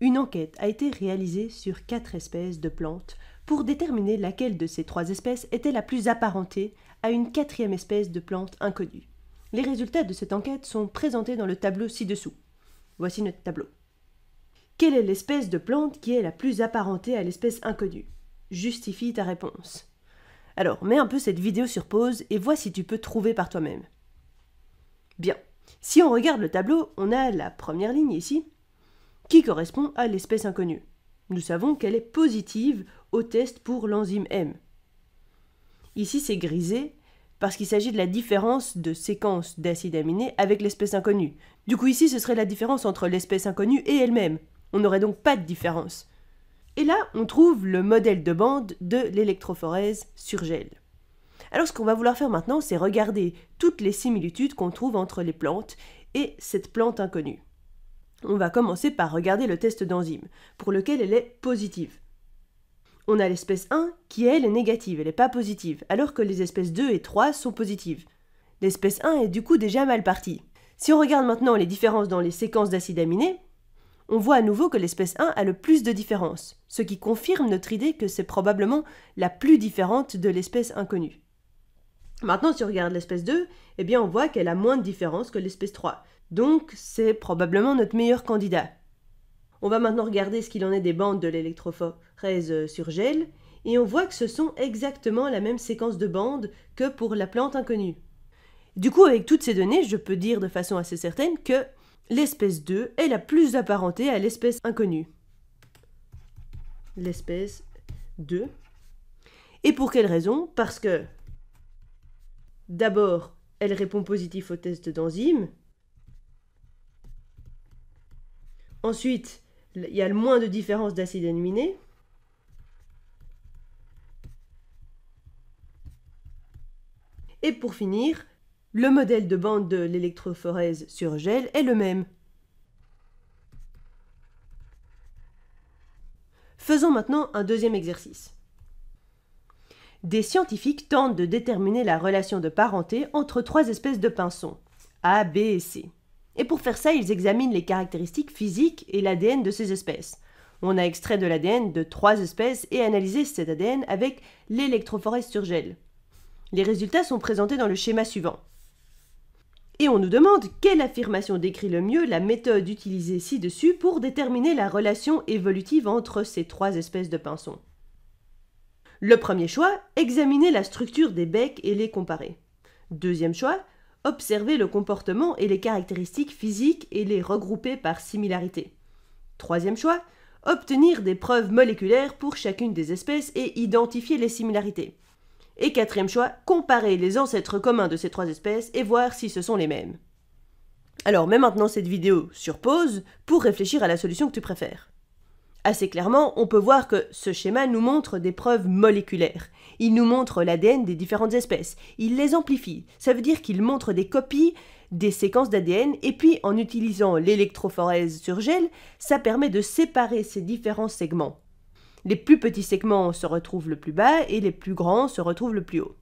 Une enquête a été réalisée sur quatre espèces de plantes pour déterminer laquelle de ces trois espèces était la plus apparentée à une quatrième espèce de plante inconnue. Les résultats de cette enquête sont présentés dans le tableau ci-dessous. Voici notre tableau. Quelle est l'espèce de plante qui est la plus apparentée à l'espèce inconnue Justifie ta réponse. Alors, mets un peu cette vidéo sur pause et vois si tu peux trouver par toi-même. Bien. Si on regarde le tableau, on a la première ligne ici, qui correspond à l'espèce inconnue. Nous savons qu'elle est positive au test pour l'enzyme M. Ici, c'est grisé parce qu'il s'agit de la différence de séquence d'acide aminés avec l'espèce inconnue. Du coup, ici, ce serait la différence entre l'espèce inconnue et elle-même. On n'aurait donc pas de différence. Et là, on trouve le modèle de bande de l'électrophorèse sur gel. Alors, ce qu'on va vouloir faire maintenant, c'est regarder toutes les similitudes qu'on trouve entre les plantes et cette plante inconnue. On va commencer par regarder le test d'enzyme, pour lequel elle est positive. On a l'espèce 1 qui, elle, est négative, elle n'est pas positive, alors que les espèces 2 et 3 sont positives. L'espèce 1 est du coup déjà mal partie. Si on regarde maintenant les différences dans les séquences d'acides aminés, on voit à nouveau que l'espèce 1 a le plus de différences, ce qui confirme notre idée que c'est probablement la plus différente de l'espèce inconnue. Maintenant, si on regarde l'espèce 2, eh bien on voit qu'elle a moins de différences que l'espèce 3, donc c'est probablement notre meilleur candidat. On va maintenant regarder ce qu'il en est des bandes de l'électrophorèse euh, sur gel, et on voit que ce sont exactement la même séquence de bandes que pour la plante inconnue. Du coup, avec toutes ces données, je peux dire de façon assez certaine que l'espèce 2 est la plus apparentée à l'espèce inconnue. L'espèce 2. Et pour quelle raison Parce que, d'abord, elle répond positif au test d'enzyme, Ensuite, il y a le moins de différence d'acide aminés. Et pour finir, le modèle de bande de l'électrophorèse sur gel est le même. Faisons maintenant un deuxième exercice. Des scientifiques tentent de déterminer la relation de parenté entre trois espèces de pinsons, A, B et C. Et pour faire ça, ils examinent les caractéristiques physiques et l'ADN de ces espèces. On a extrait de l'ADN de trois espèces et analysé cet ADN avec l'électrophorèse sur gel. Les résultats sont présentés dans le schéma suivant. Et on nous demande quelle affirmation décrit le mieux la méthode utilisée ci-dessus pour déterminer la relation évolutive entre ces trois espèces de pinsons. Le premier choix, examiner la structure des becs et les comparer. Deuxième choix, observer le comportement et les caractéristiques physiques et les regrouper par similarité. Troisième choix, obtenir des preuves moléculaires pour chacune des espèces et identifier les similarités. Et quatrième choix, comparer les ancêtres communs de ces trois espèces et voir si ce sont les mêmes. Alors mets maintenant cette vidéo sur pause pour réfléchir à la solution que tu préfères. Assez clairement, on peut voir que ce schéma nous montre des preuves moléculaires. Il nous montre l'ADN des différentes espèces. Il les amplifie. Ça veut dire qu'il montre des copies des séquences d'ADN et puis en utilisant l'électrophorèse sur gel, ça permet de séparer ces différents segments. Les plus petits segments se retrouvent le plus bas et les plus grands se retrouvent le plus haut.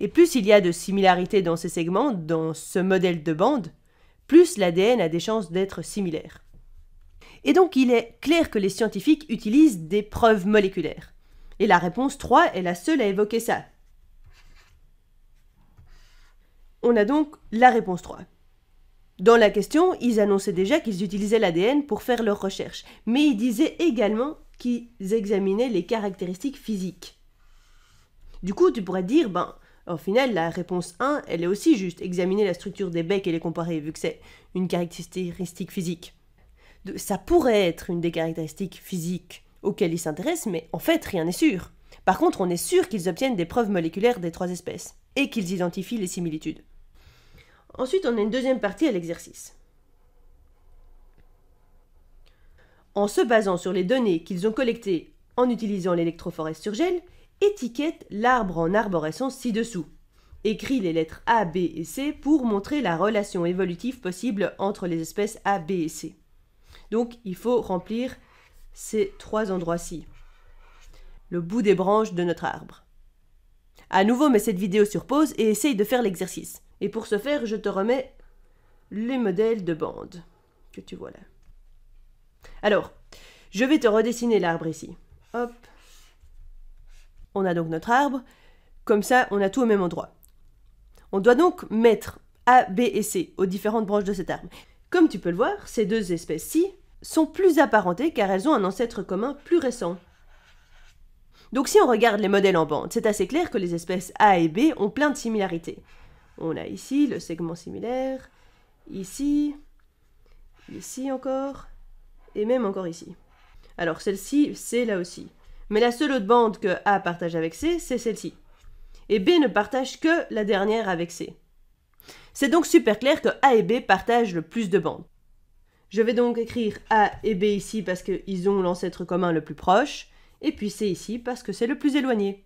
Et plus il y a de similarités dans ces segments, dans ce modèle de bande, plus l'ADN a des chances d'être similaire. Et donc il est clair que les scientifiques utilisent des preuves moléculaires. Et la réponse 3 est la seule à évoquer ça. On a donc la réponse 3. Dans la question, ils annonçaient déjà qu'ils utilisaient l'ADN pour faire leurs recherches, mais ils disaient également qu'ils examinaient les caractéristiques physiques. Du coup, tu pourrais dire, ben, au final, la réponse 1, elle est aussi juste, examiner la structure des becs et les comparer, vu que c'est une caractéristique physique ça pourrait être une des caractéristiques physiques auxquelles ils s'intéressent, mais en fait, rien n'est sûr. Par contre, on est sûr qu'ils obtiennent des preuves moléculaires des trois espèces, et qu'ils identifient les similitudes. Ensuite, on a une deuxième partie à l'exercice. En se basant sur les données qu'ils ont collectées en utilisant l'électrophorèse sur gel, étiquette l'arbre en arborescence ci-dessous. Écrit les lettres A, B et C pour montrer la relation évolutive possible entre les espèces A, B et C. Donc il faut remplir ces trois endroits-ci. Le bout des branches de notre arbre. À nouveau, mets cette vidéo sur pause et essaye de faire l'exercice. Et pour ce faire, je te remets les modèles de bandes que tu vois là. Alors, je vais te redessiner l'arbre ici. Hop. On a donc notre arbre. Comme ça, on a tout au même endroit. On doit donc mettre A, B et C aux différentes branches de cet arbre. Comme tu peux le voir, ces deux espèces-ci sont plus apparentées car elles ont un ancêtre commun plus récent. Donc si on regarde les modèles en bande, c'est assez clair que les espèces A et B ont plein de similarités. On a ici le segment similaire, ici, ici encore, et même encore ici. Alors celle-ci, c'est là aussi. Mais la seule autre bande que A partage avec C, c'est celle-ci. Et B ne partage que la dernière avec C. C'est donc super clair que A et B partagent le plus de bandes. Je vais donc écrire A et B ici parce qu'ils ont l'ancêtre commun le plus proche, et puis C ici parce que c'est le plus éloigné.